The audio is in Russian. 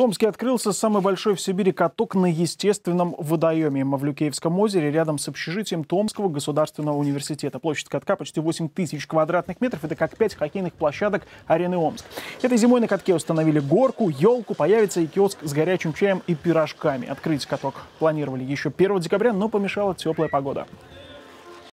Томске открылся самый большой в Сибири каток на естественном водоеме Мавлюкеевском озере рядом с общежитием Томского государственного университета. Площадь катка почти 8 тысяч квадратных метров. Это как 5 хоккейных площадок арены Омск. Этой зимой на катке установили горку, елку, появится и киоск с горячим чаем и пирожками. Открыть каток планировали еще 1 декабря, но помешала теплая погода.